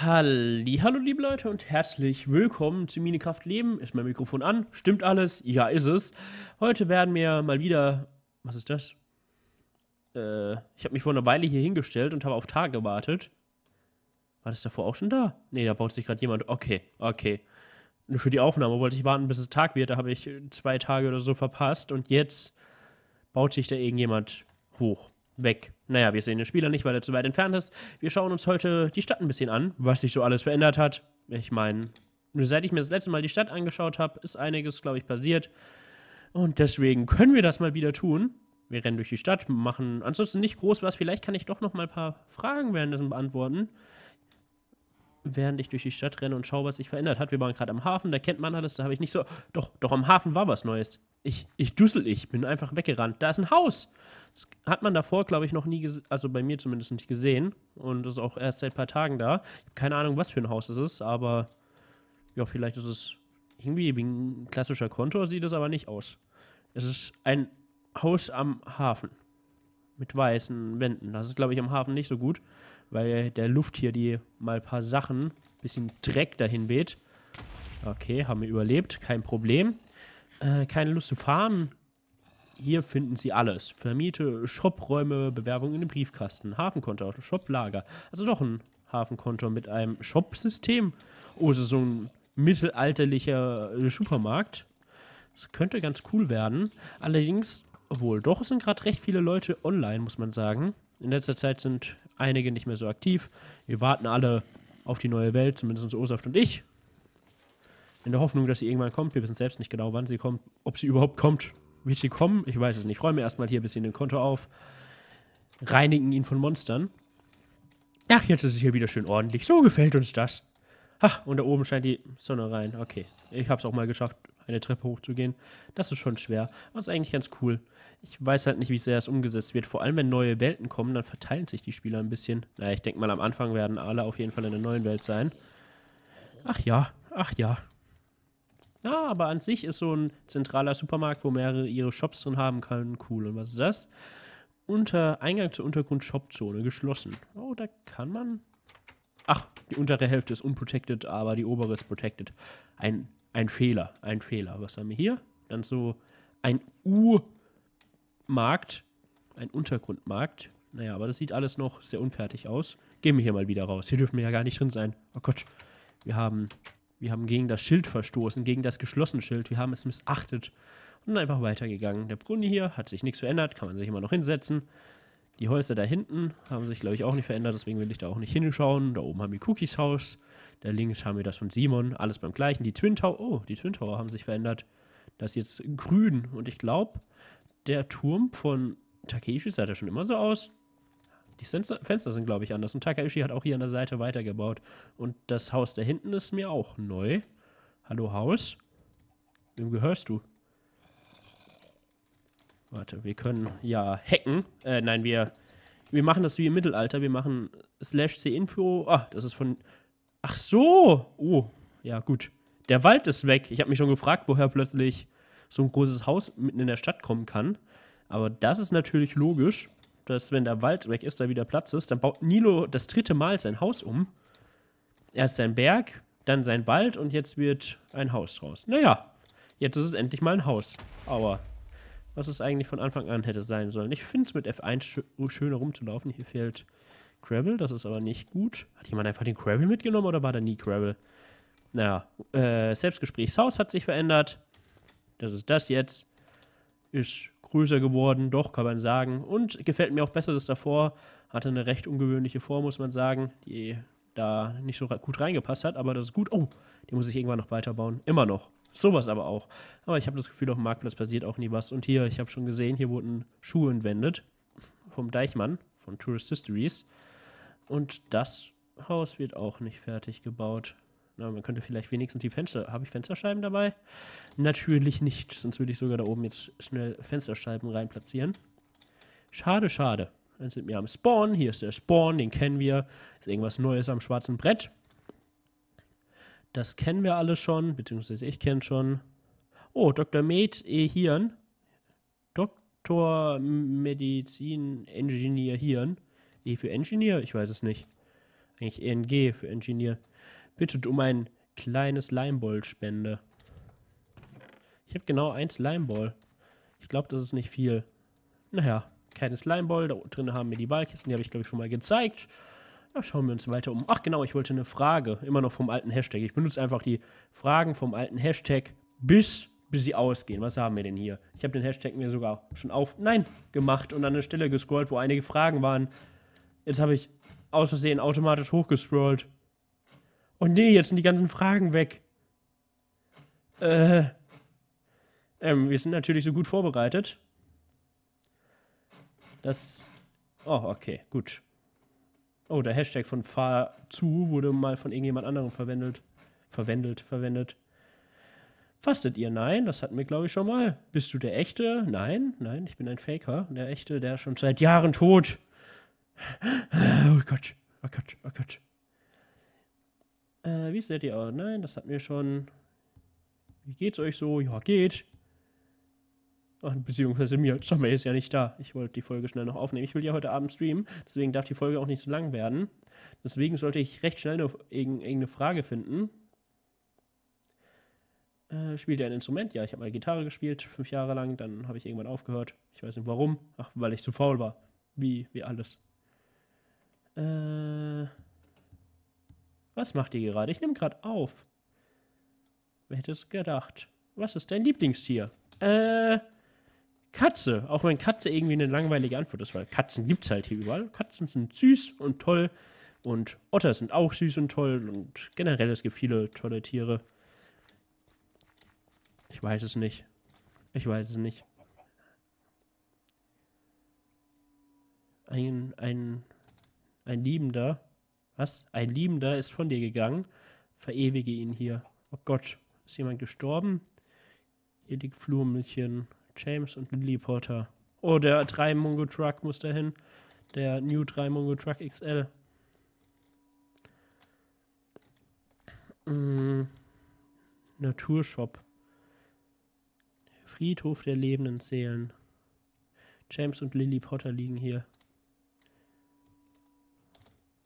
Halli, hallo liebe Leute und herzlich willkommen zu Minecraft Leben. Ist mein Mikrofon an? Stimmt alles? Ja, ist es. Heute werden wir mal wieder... Was ist das? Äh, ich habe mich vor einer Weile hier hingestellt und habe auf Tag gewartet. War das davor auch schon da? Ne, da baut sich gerade jemand. Okay, okay. Nur für die Aufnahme wollte ich warten, bis es Tag wird. Da habe ich zwei Tage oder so verpasst und jetzt baut sich da irgendjemand hoch weg. Naja, wir sehen den Spieler nicht, weil er zu weit entfernt ist. Wir schauen uns heute die Stadt ein bisschen an, was sich so alles verändert hat. Ich meine, seit ich mir das letzte Mal die Stadt angeschaut habe, ist einiges, glaube ich, passiert. Und deswegen können wir das mal wieder tun. Wir rennen durch die Stadt, machen ansonsten nicht groß was. Vielleicht kann ich doch noch mal ein paar Fragen währenddessen beantworten. Während ich durch die Stadt renne und schaue, was sich verändert hat. Wir waren gerade am Hafen, da kennt man alles, da habe ich nicht so. Doch, doch, am Hafen war was Neues. Ich, ich dussel, ich bin einfach weggerannt. Da ist ein Haus. Das hat man davor, glaube ich, noch nie, also bei mir zumindest nicht gesehen. Und ist auch erst seit ein paar Tagen da. keine Ahnung, was für ein Haus es ist, aber ja, vielleicht ist es irgendwie wie ein klassischer Kontor, sieht es aber nicht aus. Es ist ein Haus am Hafen. Mit weißen Wänden. Das ist, glaube ich, am Hafen nicht so gut, weil der Luft hier die mal ein paar Sachen, ein bisschen Dreck dahin weht. Okay, haben wir überlebt, kein Problem äh, keine Lust zu fahren? Hier finden Sie alles. Vermiete, Shopräume, Bewerbung in den Briefkasten, Hafenkonto, Shoplager. Also doch ein Hafenkonto mit einem Shopsystem. Oh, es ist so ein mittelalterlicher äh, Supermarkt. Das könnte ganz cool werden. Allerdings, obwohl doch, sind gerade recht viele Leute online, muss man sagen. In letzter Zeit sind einige nicht mehr so aktiv. Wir warten alle auf die neue Welt, zumindest Osaft und ich in der Hoffnung, dass sie irgendwann kommt. Wir wissen selbst nicht genau, wann sie kommt, ob sie überhaupt kommt, wie sie kommen. Ich weiß es nicht. Ich Räume erstmal hier ein bisschen den Konto auf, reinigen ihn von Monstern. Ach, jetzt ist es hier wieder schön ordentlich. So gefällt uns das. Ach, und da oben scheint die Sonne rein. Okay, ich habe es auch mal geschafft, eine Treppe hochzugehen. Das ist schon schwer, aber ist eigentlich ganz cool. Ich weiß halt nicht, wie sehr es umgesetzt wird. Vor allem, wenn neue Welten kommen, dann verteilen sich die Spieler ein bisschen. Naja, ich denke mal, am Anfang werden alle auf jeden Fall in der neuen Welt sein. Ach ja, ach ja ja, aber an sich ist so ein zentraler Supermarkt, wo mehrere ihre Shops drin haben können, cool. Und was ist das? Unter Eingang zur untergrund shopzone geschlossen. Oh, da kann man. Ach, die untere Hälfte ist unprotected, aber die obere ist protected. Ein, ein Fehler, ein Fehler. Was haben wir hier? Dann so ein U-Markt, ein Untergrundmarkt. Naja, aber das sieht alles noch sehr unfertig aus. Gehen wir hier mal wieder raus. Hier dürfen wir ja gar nicht drin sein. Oh Gott, wir haben wir haben gegen das Schild verstoßen, gegen das geschlossene Schild. Wir haben es missachtet und einfach weitergegangen. Der Brunnen hier hat sich nichts verändert, kann man sich immer noch hinsetzen. Die Häuser da hinten haben sich, glaube ich, auch nicht verändert, deswegen will ich da auch nicht hinschauen. Da oben haben wir Cookies Haus, da links haben wir das von Simon, alles beim gleichen. Die Twin Tower, oh, die Twin Tower haben sich verändert. Das ist jetzt grün und ich glaube, der Turm von Takeshi sah da schon immer so aus. Die Fenster sind, glaube ich, anders. Und Takaishi hat auch hier an der Seite weitergebaut. Und das Haus da hinten ist mir auch neu. Hallo Haus. Wem gehörst du? Warte, wir können ja hacken. Äh, nein, wir, wir machen das wie im Mittelalter. Wir machen slash c-info. Ah, das ist von. Ach so! Oh, ja, gut. Der Wald ist weg. Ich habe mich schon gefragt, woher plötzlich so ein großes Haus mitten in der Stadt kommen kann. Aber das ist natürlich logisch dass wenn der Wald weg ist, da wieder Platz ist. Dann baut Nilo das dritte Mal sein Haus um. Erst sein Berg, dann sein Wald und jetzt wird ein Haus draus. Naja, jetzt ist es endlich mal ein Haus. Aber was es eigentlich von Anfang an hätte sein sollen. Ich finde es mit F1 sch schöner rumzulaufen. Hier fehlt Gravel, das ist aber nicht gut. Hat jemand einfach den Gravel mitgenommen oder war da nie Gravel? Naja, äh, Selbstgesprächshaus hat sich verändert. Das ist das jetzt. Ist größer geworden, doch, kann man sagen. Und gefällt mir auch besser das davor. Hatte eine recht ungewöhnliche Form, muss man sagen, die da nicht so gut reingepasst hat, aber das ist gut. Oh, die muss ich irgendwann noch weiterbauen. Immer noch. Sowas aber auch. Aber ich habe das Gefühl, auf dem Marktplatz passiert auch nie was. Und hier, ich habe schon gesehen, hier wurden Schuhe entwendet. Vom Deichmann, von Tourist Histories. Und das Haus wird auch nicht fertig gebaut. Na, man könnte vielleicht wenigstens die Fenster. Habe ich Fensterscheiben dabei? Natürlich nicht, sonst würde ich sogar da oben jetzt schnell Fensterscheiben rein platzieren. Schade, schade. Dann sind wir am Spawn. Hier ist der Spawn, den kennen wir. Ist irgendwas Neues am schwarzen Brett. Das kennen wir alle schon, beziehungsweise ich kenne schon. Oh, Dr. Med E. Hirn. Dr. Medizin Engineer Hirn. E für Engineer? Ich weiß es nicht. Eigentlich ENG für Engineer. Bittet um ein kleines Limeball-Spende. Ich habe genau eins Limeball. Ich glaube, das ist nicht viel. Naja, kleines Slimeball. Da drin haben wir die Wahlkisten. Die habe ich, glaube ich, schon mal gezeigt. Da schauen wir uns weiter um. Ach genau, ich wollte eine Frage. Immer noch vom alten Hashtag. Ich benutze einfach die Fragen vom alten Hashtag bis, bis sie ausgehen. Was haben wir denn hier? Ich habe den Hashtag mir sogar schon auf Nein gemacht und an eine Stelle gescrollt, wo einige Fragen waren. Jetzt habe ich aus Versehen automatisch hochgescrollt. Und nee, jetzt sind die ganzen Fragen weg. Äh, ähm, wir sind natürlich so gut vorbereitet. Das. Oh, okay, gut. Oh, der Hashtag von fahr zu wurde mal von irgendjemand anderem verwendet. Verwendet, verwendet. Fastet ihr? Nein, das hatten wir, glaube ich, schon mal. Bist du der Echte? Nein, nein, ich bin ein Faker. Der Echte, der ist schon seit Jahren tot. Oh Gott, oh Gott, oh Gott. Äh, wie seht ihr aus? Ah, nein, das hat mir schon. Wie geht's euch so? Ja, geht. Ach, beziehungsweise mir. Sommer ist ja nicht da. Ich wollte die Folge schnell noch aufnehmen. Ich will ja heute Abend streamen, deswegen darf die Folge auch nicht so lang werden. Deswegen sollte ich recht schnell irgendeine Frage finden. Äh, spielt ihr ein Instrument? Ja, ich habe mal Gitarre gespielt, fünf Jahre lang. Dann habe ich irgendwann aufgehört. Ich weiß nicht warum. Ach, weil ich zu faul war. Wie, wie alles. Äh was macht ihr gerade? Ich nehme gerade auf. Wer hätte es gedacht? Was ist dein Lieblingstier? Äh, Katze. Auch wenn Katze irgendwie eine langweilige Antwort ist, weil Katzen gibt es halt hier überall. Katzen sind süß und toll. Und Otter sind auch süß und toll. Und generell, es gibt viele tolle Tiere. Ich weiß es nicht. Ich weiß es nicht. Ein, ein, ein Liebender was? Ein Liebender ist von dir gegangen. Verewige ihn hier. Oh Gott, ist jemand gestorben? Hier liegt Flurmilchen, James und Lily Potter. Oh, der 3 Mongo Truck muss dahin. Der New 3 Mongo Truck XL. Mhm. Naturshop. Friedhof der lebenden Seelen. James und Lily Potter liegen hier.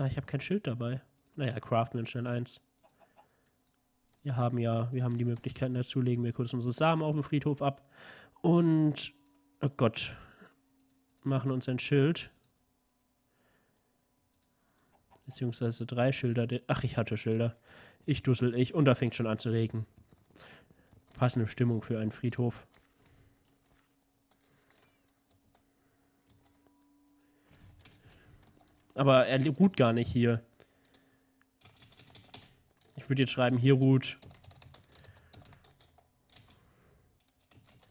Ah, ich habe kein Schild dabei. Naja, craften wir schnell eins. Wir haben ja, wir haben die Möglichkeiten dazu, legen wir kurz unsere Samen auf dem Friedhof ab. Und, oh Gott, machen uns ein Schild. Beziehungsweise drei Schilder. Ach, ich hatte Schilder. Ich dussel ich. Und da fängt schon an zu regen. Passende Stimmung für einen Friedhof. Aber er ruht gar nicht hier. Ich würde jetzt schreiben, hier ruht.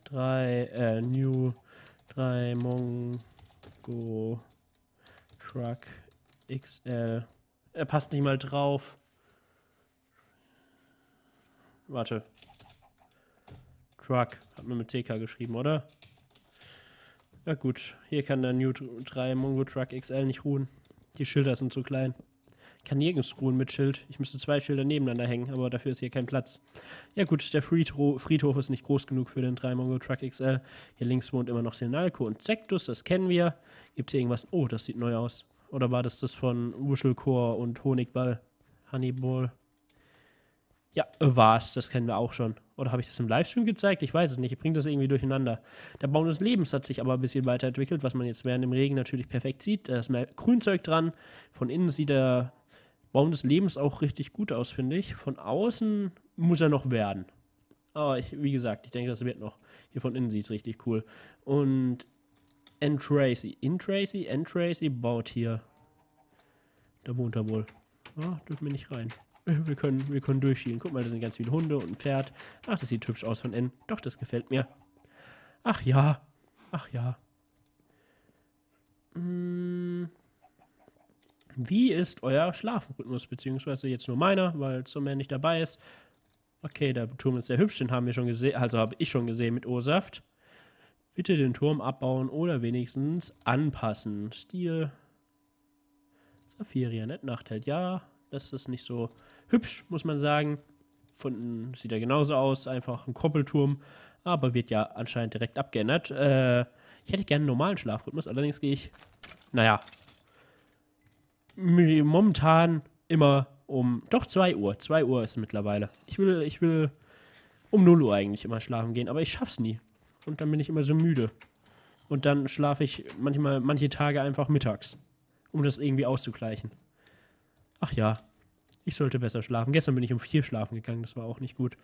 Drei, äh, New, drei Mongo Truck XL. Er passt nicht mal drauf. Warte. Truck. Hat man mit CK geschrieben, oder? Ja gut, hier kann der New 3 Mongo Truck XL nicht ruhen. Die Schilder sind zu klein. Ich kann nirgends ruhen mit Schild. Ich müsste zwei Schilder nebeneinander hängen, aber dafür ist hier kein Platz. Ja gut, der Friedhof ist nicht groß genug für den 3-Mongo Truck XL. Hier links wohnt immer noch Senalco und Sektus, das kennen wir. Gibt es hier irgendwas? Oh, das sieht neu aus. Oder war das das von Wuschelchor und Honigball? Honeyball? Ja, war's, das kennen wir auch schon. Oder habe ich das im Livestream gezeigt? Ich weiß es nicht. Ich bringe das irgendwie durcheinander. Der Baum des Lebens hat sich aber ein bisschen weiterentwickelt, was man jetzt während dem Regen natürlich perfekt sieht. Da ist mehr Grünzeug dran. Von innen sieht der Baum des Lebens auch richtig gut aus, finde ich. Von außen muss er noch werden. Aber ich, wie gesagt, ich denke, das wird noch. Hier von innen sieht es richtig cool. Und N-Tracy. In-Tracy? N-Tracy baut hier. Da wohnt er wohl. Ah, dürfen wir nicht rein. Wir können, wir können durchschielen. Guck mal, da sind ganz viele Hunde und ein Pferd. Ach, das sieht hübsch aus von innen. Doch, das gefällt mir. Ach ja. Ach ja. Hm. Wie ist euer Schlafrhythmus? Beziehungsweise jetzt nur meiner, weil Sommer nicht dabei ist. Okay, der Turm ist sehr hübsch, den haben wir schon gesehen, also habe ich schon gesehen mit Ursaft. Bitte den Turm abbauen oder wenigstens anpassen. Stil. Saphiria, nicht Nachtheld, ja. Das ist nicht so hübsch, muss man sagen. Von, sieht ja genauso aus, einfach ein Koppelturm, aber wird ja anscheinend direkt abgeändert. Äh, ich hätte gerne einen normalen Schlafrhythmus, allerdings gehe ich, naja, momentan immer um, doch 2 Uhr, 2 Uhr ist mittlerweile. Ich will, ich will um 0 Uhr eigentlich immer schlafen gehen, aber ich schaff's nie. Und dann bin ich immer so müde. Und dann schlafe ich manchmal, manche Tage einfach mittags, um das irgendwie auszugleichen. Ach ja, ich sollte besser schlafen. Gestern bin ich um vier schlafen gegangen, das war auch nicht gut.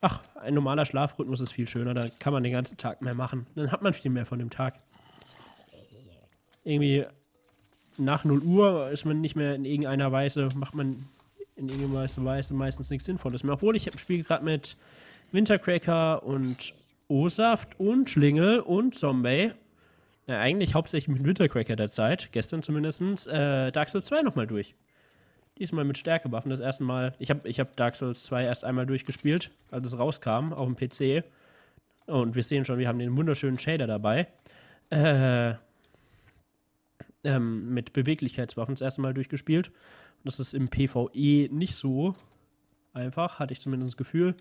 Ach, ein normaler Schlafrhythmus ist viel schöner, da kann man den ganzen Tag mehr machen. Dann hat man viel mehr von dem Tag. Irgendwie nach 0 Uhr ist man nicht mehr in irgendeiner Weise, macht man in irgendeiner Weise meistens nichts Sinnvolles mehr. Obwohl ich spiele gerade mit Wintercracker und O-Saft und Schlingel und Zombie, na eigentlich hauptsächlich mit Wintercracker der Zeit, gestern zumindest, äh, Dark Souls 2 nochmal durch diesmal mit Stärkewaffen. Das erste Mal, ich habe ich hab Dark Souls 2 erst einmal durchgespielt, als es rauskam, auf dem PC. Und wir sehen schon, wir haben den wunderschönen Shader dabei. Äh, ähm, mit Beweglichkeitswaffen das erste Mal durchgespielt. das ist im PvE nicht so einfach, hatte ich zumindest das Gefühl.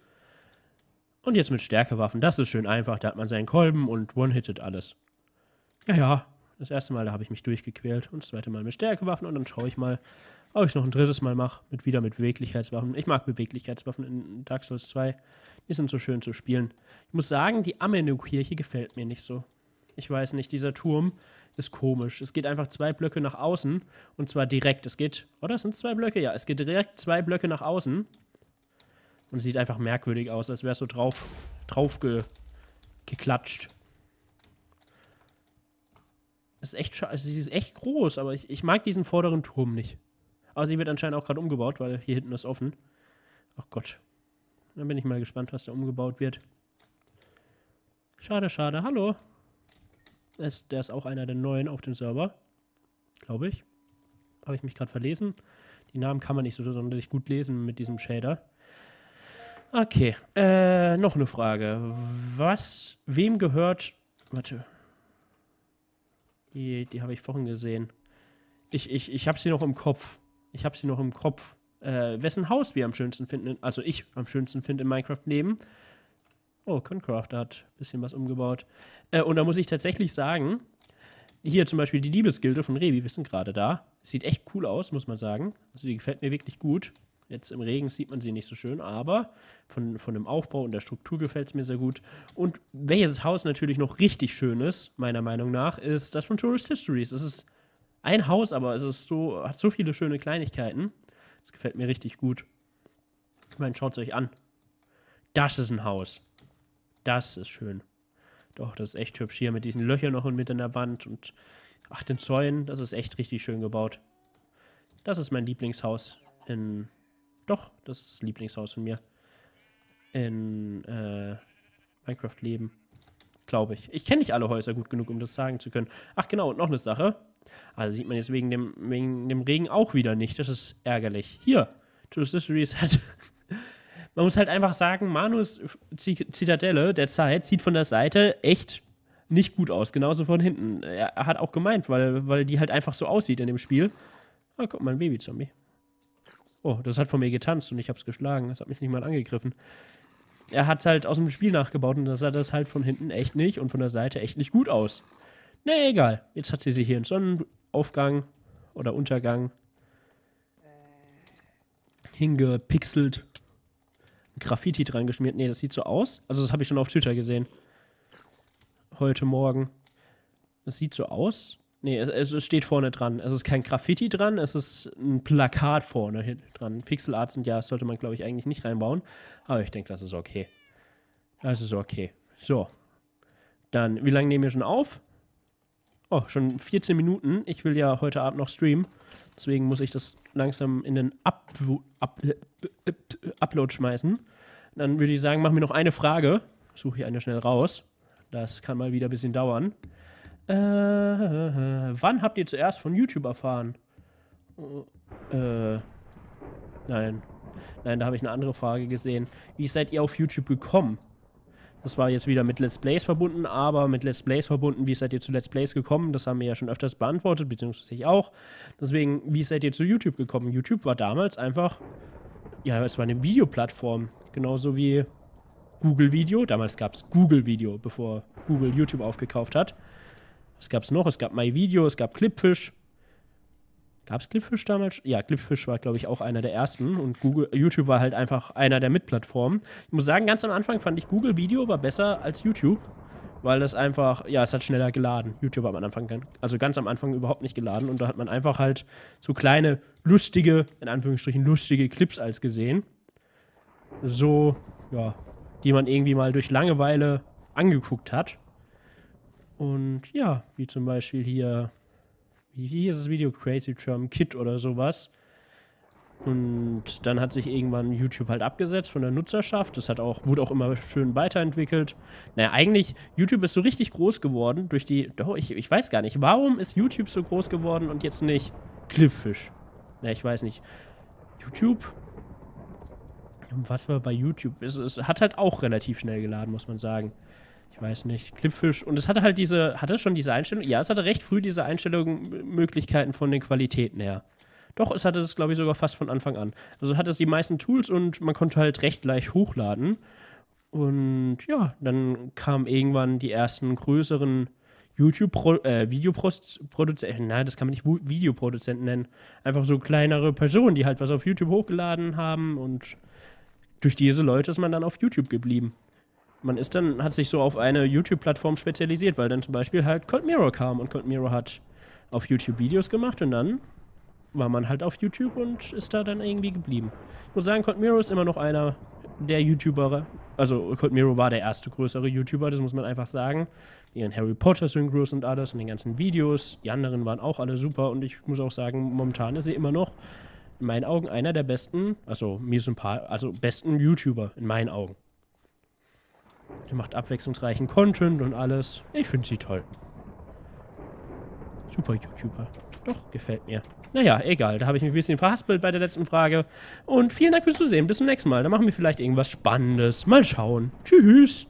Und jetzt mit Stärkewaffen, das ist schön einfach. Da hat man seinen Kolben und one-hitted alles. Ja, ja, das erste Mal, da habe ich mich durchgequält. Und das zweite Mal mit Stärkewaffen und dann schaue ich mal, ob oh, ich noch ein drittes Mal mache, mit, wieder mit Beweglichkeitswaffen. Ich mag Beweglichkeitswaffen in Dark Souls 2. Die sind so schön zu spielen. Ich muss sagen, die amenu kirche gefällt mir nicht so. Ich weiß nicht, dieser Turm ist komisch. Es geht einfach zwei Blöcke nach außen und zwar direkt. Es geht, oder? Sind es zwei Blöcke? Ja, es geht direkt zwei Blöcke nach außen und sieht einfach merkwürdig aus, als wäre es so drauf, drauf ge, geklatscht. Es ist, echt, also ist echt groß, aber ich, ich mag diesen vorderen Turm nicht. Aber sie wird anscheinend auch gerade umgebaut, weil hier hinten ist offen. Ach Gott. Dann bin ich mal gespannt, was da umgebaut wird. Schade, schade. Hallo. Es, der ist auch einer der neuen auf dem Server. Glaube ich. Habe ich mich gerade verlesen. Die Namen kann man nicht so sonderlich gut lesen mit diesem Shader. Okay. Äh, noch eine Frage. Was, wem gehört. Warte. Die, die habe ich vorhin gesehen. Ich, ich, ich habe sie noch im Kopf ich habe sie noch im Kopf, äh, wessen Haus wir am schönsten finden, also ich am schönsten finde in Minecraft Leben. Oh, Concrafter hat ein bisschen was umgebaut. Äh, und da muss ich tatsächlich sagen, hier zum Beispiel die Liebesgilde von Revi, wir sind gerade da. Sieht echt cool aus, muss man sagen. Also die gefällt mir wirklich gut. Jetzt im Regen sieht man sie nicht so schön, aber von, von dem Aufbau und der Struktur gefällt es mir sehr gut. Und welches Haus natürlich noch richtig schön ist, meiner Meinung nach, ist das von Tourist Histories. Es ist ein Haus, aber es ist so, hat so viele schöne Kleinigkeiten. Das gefällt mir richtig gut. Ich meine, schaut es euch an. Das ist ein Haus. Das ist schön. Doch, das ist echt hübsch hier mit diesen Löchern noch und mit in der Wand und ach, den Zäunen. Das ist echt richtig schön gebaut. Das ist mein Lieblingshaus in. Doch, das ist das Lieblingshaus von mir. In äh, Minecraft Leben. Glaube ich. Ich kenne nicht alle Häuser gut genug, um das sagen zu können. Ach genau, und noch eine Sache. Also sieht man jetzt wegen dem, wegen dem Regen auch wieder nicht. Das ist ärgerlich. Hier, Justice Reset. man muss halt einfach sagen, Manus Zitadelle der Zeit sieht von der Seite echt nicht gut aus. Genauso von hinten. Er hat auch gemeint, weil, weil die halt einfach so aussieht in dem Spiel. Ah, guck mal, ein Babyzombie. Oh, das hat von mir getanzt und ich hab's geschlagen. Das hat mich nicht mal angegriffen. Er hat's halt aus dem Spiel nachgebaut und da sah das halt von hinten echt nicht und von der Seite echt nicht gut aus. Na egal, jetzt hat sie sie hier in Sonnenaufgang oder Untergang hingepixelt. Graffiti dran geschmiert. Nee, das sieht so aus. Also, das habe ich schon auf Twitter gesehen. Heute Morgen. Das sieht so aus. Nee, es, es, steht vorne dran. Es ist kein Graffiti dran, es ist ein Plakat vorne dran. Pixelart sind ja, sollte man, glaube ich, eigentlich nicht reinbauen. Aber ich denke, das ist okay. Das ist okay. So. Dann, wie lange nehmen wir schon auf? Oh, schon 14 Minuten. Ich will ja heute Abend noch streamen. Deswegen muss ich das langsam in den Up Up äh, äh, Upload schmeißen. Dann würde ich sagen, mach mir noch eine Frage. Suche ich eine schnell raus. Das kann mal wieder ein bisschen dauern. Äh, wann habt ihr zuerst von YouTube erfahren? Äh, nein. Nein, da habe ich eine andere Frage gesehen. Wie seid ihr auf YouTube gekommen? Das war jetzt wieder mit Let's Plays verbunden, aber mit Let's Plays verbunden, wie seid ihr zu Let's Plays gekommen? Das haben wir ja schon öfters beantwortet, beziehungsweise ich auch. Deswegen, wie seid ihr zu YouTube gekommen? YouTube war damals einfach, ja, es war eine Videoplattform. Genauso wie Google Video. Damals gab es Google Video, bevor Google YouTube aufgekauft hat. Was gab es noch? Es gab MyVideo, es gab Clipfish. Gab es Clipfish damals? Ja, Clipfish war, glaube ich, auch einer der ersten und Google, YouTube war halt einfach einer der Mitplattformen. Ich muss sagen, ganz am Anfang fand ich Google Video war besser als YouTube, weil das einfach, ja, es hat schneller geladen. YouTube war am Anfang, also ganz am Anfang überhaupt nicht geladen und da hat man einfach halt so kleine, lustige, in Anführungsstrichen lustige Clips als gesehen. So, ja, die man irgendwie mal durch Langeweile angeguckt hat. Und ja, wie zum Beispiel hier wie hieß das Video? Crazy Term Kit oder sowas. Und dann hat sich irgendwann YouTube halt abgesetzt von der Nutzerschaft. Das hat auch, wurde auch immer schön weiterentwickelt. Naja, eigentlich, YouTube ist so richtig groß geworden durch die. Oh, ich, ich weiß gar nicht. Warum ist YouTube so groß geworden und jetzt nicht Clipfish? Na, ich weiß nicht. YouTube? Was war bei YouTube? Es, es hat halt auch relativ schnell geladen, muss man sagen ich weiß nicht, Clipfish. Und es hatte halt diese, hatte es schon diese Einstellung, ja, es hatte recht früh diese Einstellungsmöglichkeiten von den Qualitäten her. Doch, es hatte es, glaube ich, sogar fast von Anfang an. Also hatte es die meisten Tools und man konnte halt recht leicht hochladen. Und ja, dann kamen irgendwann die ersten größeren YouTube-Videoproduzenten, äh, äh, nein, das kann man nicht Videoproduzenten nennen. Einfach so kleinere Personen, die halt was auf YouTube hochgeladen haben und durch diese Leute ist man dann auf YouTube geblieben man ist dann, hat sich so auf eine YouTube-Plattform spezialisiert, weil dann zum Beispiel halt Cold Mirror kam und Cold Mirror hat auf YouTube Videos gemacht und dann war man halt auf YouTube und ist da dann irgendwie geblieben. Ich muss sagen, Cold Mirror ist immer noch einer der YouTuber, also Cold Mirror war der erste größere YouTuber, das muss man einfach sagen. Ihren Harry Potter Synchros und alles und den ganzen Videos. Die anderen waren auch alle super und ich muss auch sagen, momentan ist er immer noch in meinen Augen einer der besten, also mir sympath, also besten YouTuber in meinen Augen. Sie macht abwechslungsreichen Content und alles. Ich finde sie toll. Super YouTuber. Doch, gefällt mir. Naja, egal. Da habe ich mich ein bisschen verhaspelt bei der letzten Frage. Und vielen Dank fürs Zusehen. Bis zum nächsten Mal. Da machen wir vielleicht irgendwas Spannendes. Mal schauen. Tschüss.